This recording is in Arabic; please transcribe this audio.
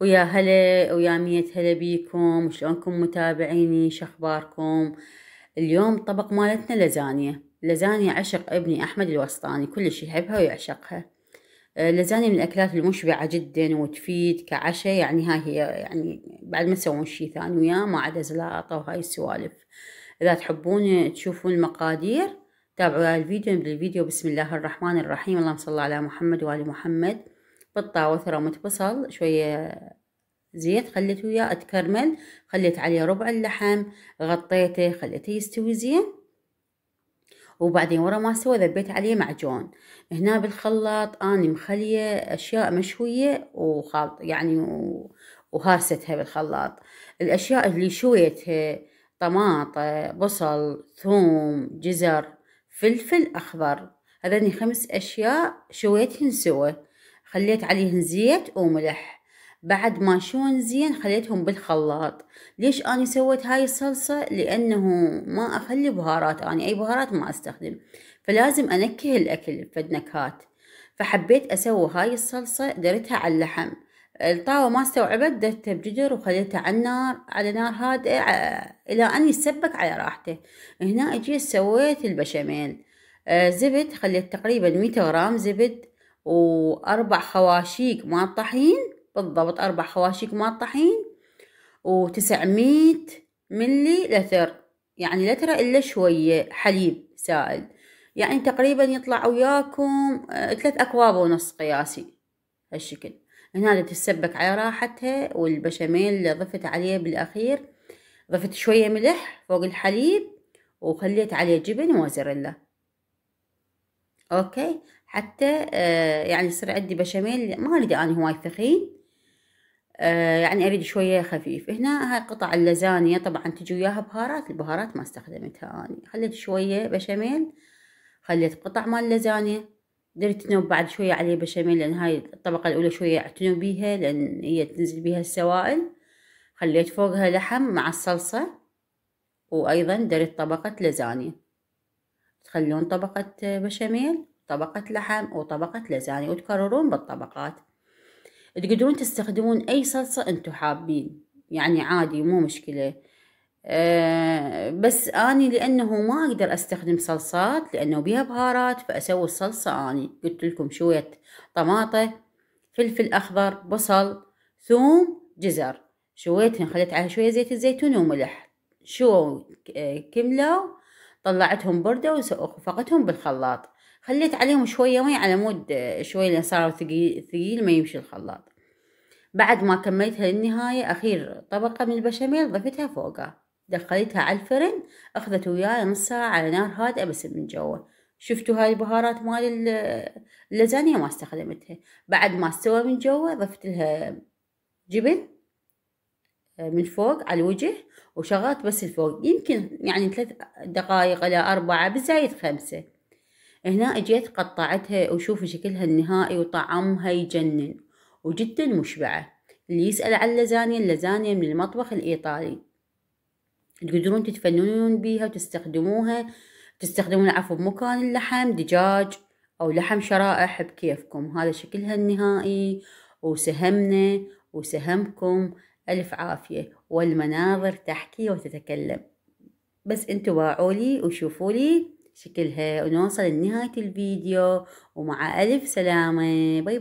ويا هلا ويا مية هلا بيكم شلونكم متابعيني شخباركم اليوم طبق مالتنا لازانيا لازانيا عشق ابني احمد الوسطاني كلش يحبها ويعشقها آه، لازانيا من الاكلات المشبعه جدا وتفيد كعشاء يعني هاي هي يعني بعد ما تسوون شي ثاني وياه ما عدا زلاطه وهاي السوالف اذا تحبون تشوفون المقادير تابعوا الفيديو نبدا الفيديو بسم الله الرحمن الرحيم اللهم صل على محمد وال محمد بطة وثرمة بصل شوية زيت خليته وياه اتكرمل خليت عليه ربع اللحم غطيته خليته يستوي زين وبعدين ورا ما استوى ذبيت عليه معجون هنا بالخلاط اني مخليه اشياء مشويه وخلط يعني وهارستها بالخلاط الاشياء اللي شويتها طماطة بصل ثوم جزر فلفل اخضر هذني خمس اشياء شويتهن سوا خليت عليهن زيت وملح بعد ما شون زين خليتهم بالخلاط ليش أنا سويت هاي الصلصة لأنه ما أخلي بهارات أنا أي بهارات ما أستخدم فلازم أنكه الأكل فد نكهات فحبيت أسوي هاي الصلصة درتها على اللحم الطاوة ما استوعبت درتها بجدر وخليتها على النار على نار هادئة إلى أن يتسبك على راحته هنا أجيت سويت البشاميل آه، زبد خليت تقريبا مية غرام زبد وأربع خواشيك مال الطحين بالضبط أربع خواشيك مال و وتسعمية ملي لتر يعني لترة إلا شوية حليب سائل يعني تقريبا يطلع وياكم آه، ثلاث أكواب ونص قياسي هالشكل هنا تتسبك على راحتها والبشاميل اللي ضفت عليه بالأخير ضفت شوية ملح فوق الحليب وخليت عليه جبن وموزاريلا اوكي حتى آه، يعني يصير عندي بشاميل ما اريد اني هواي ثخين آه، يعني اريد شويه خفيف هنا هاي قطع اللزانية طبعا تجي وياها بهارات البهارات ما استخدمتها اني خليت شويه بشاميل خليت قطع مال اللزانية درت تنوب بعد شويه عليه بشاميل لان هاي الطبقه الاولى شويه اعتنوا بيها لان هي تنزل بيها السوائل خليت فوقها لحم مع الصلصه وايضا درت طبقه لزانية تخلون طبقة بشاميل طبقة لحم وطبقة لازاني وتكررون بالطبقات تقدرون تستخدمون أي صلصة أنتو حابين يعني عادي مو مشكلة أه بس اني لانه ما اقدر استخدم صلصات لانه بيها بهارات فاسوي الصلصه اني قلت لكم شويه طماطه فلفل اخضر بصل ثوم جزر شويتهن خليت عليها شويه زيت الزيتون وملح شو آه، كملوا طلعتهم بردة وفقتهم بالخلاط خليت عليهم شوية مي على مود آه، شوية لين صاروا ثقيل, ثقيل ما يمشي الخلاط بعد ما كملتها للنهاية أخير طبقة من البشاميل ضفتها فوقها دخلتها على الفرن أخذت وياي نص ساعة على نار هادئة بس من جوا شفتوا هاي البهارات مال آه، اللزانية ما استخدمتها بعد ما استوى من جوا ضفت لها جبن من فوق على الوجه وشغلت بس الفوق يمكن يعني ثلاث دقائق إلى أربعة بالزايد خمسة هنا اجيت قطعتها وشوف شكلها النهائي وطعمها يجنن وجدا مشبعة اللي يسأل عن اللزانيا اللزانيا من المطبخ الإيطالي تقدرون تتفننون بيها وتستخدموها تستخدمون عفوا مكان اللحم دجاج أو لحم شرائح بكيفكم هذا شكلها النهائي وسهمنا وسهمكم ألف عافية والمناظر تحكي وتتكلم بس انتوا باعوا لي وشوفوا لي شكلها ونوصل لنهاية الفيديو ومع ألف سلامة باي باي